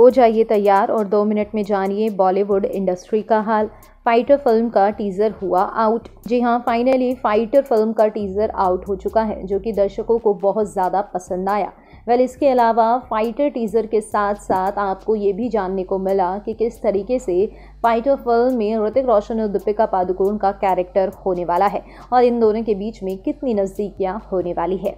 हो जाइए तैयार और दो मिनट में जानिए बॉलीवुड इंडस्ट्री का हाल फाइटर फिल्म का टीज़र हुआ आउट जी हाँ फाइनली फाइटर फिल्म का टीज़र आउट हो चुका है जो कि दर्शकों को बहुत ज़्यादा पसंद आया वेल इसके अलावा फाइटर टीज़र के साथ साथ आपको ये भी जानने को मिला कि किस तरीके से फाइटर फिल्म में ऋतिक रोशन और दीपिका पादुकोण का कैरेक्टर होने वाला है और इन दोनों के बीच में कितनी नज़दीकियाँ होने वाली है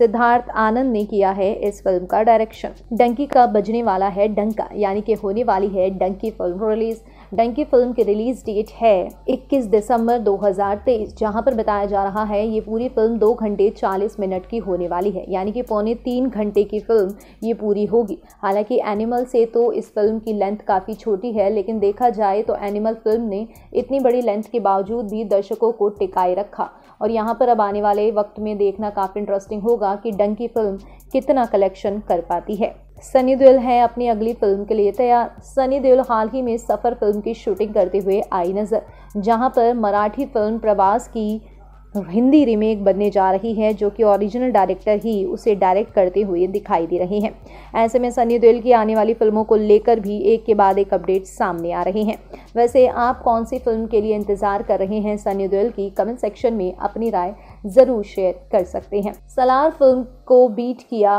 सिद्धार्थ आनंद ने किया है इस फिल्म का डायरेक्शन डंकी का बजने वाला है डंका यानी कि होने वाली है Dunki film release Dunki film की रिलीज़ डेट है 21 दिसंबर 2023 जहां पर बताया जा रहा है ये पूरी फिल्म दो घंटे 40 मिनट की होने वाली है यानी कि पौने तीन घंटे की फिल्म ये पूरी होगी हालांकि एनिमल से तो इस फिल्म की लेंथ काफ़ी छोटी है लेकिन देखा जाए तो एनिमल फिल्म ने इतनी बड़ी लेंथ के बावजूद भी दर्शकों को टिकाए रखा और यहाँ पर अब आने वाले वक्त में देखना काफ़ी इंटरेस्टिंग होगा कि डंकी फिल्म कितना कलेक्शन कर पाती है सनी देओल हैं अपनी अगली फिल्म के लिए तैयार सनी देओल हाल ही में सफ़र फिल्म की शूटिंग करते हुए आई नज़र जहां पर मराठी फिल्म प्रवास की हिंदी रीमेक बनने जा रही है जो कि ओरिजिनल डायरेक्टर ही उसे डायरेक्ट करते हुए दिखाई दे रहे हैं ऐसे में सनी देओल की आने वाली फिल्मों को लेकर भी एक के बाद एक अपडेट सामने आ रहे हैं वैसे आप कौन सी फिल्म के लिए इंतज़ार कर रहे हैं सनी देओल की कमेंट सेक्शन में अपनी राय ज़रूर शेयर कर सकते हैं सलार फिल्म को बीट किया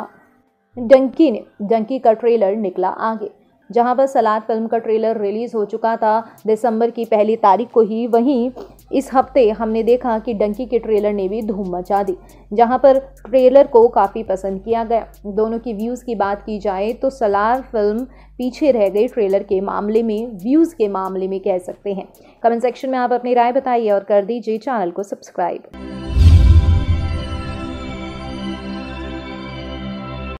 डंकी ने डंकी का ट्रेलर निकला आगे जहां पर सलाद फिल्म का ट्रेलर रिलीज़ हो चुका था दिसंबर की पहली तारीख को ही वहीं इस हफ्ते हमने देखा कि डंकी के ट्रेलर ने भी धूम मचा दी जहां पर ट्रेलर को काफ़ी पसंद किया गया दोनों की व्यूज़ की बात की जाए तो सलार फिल्म पीछे रह गई ट्रेलर के मामले में व्यूज़ के मामले में कह सकते हैं कमेंट सेक्शन में आप अपनी राय बताइए और कर दीजिए चैनल को सब्सक्राइब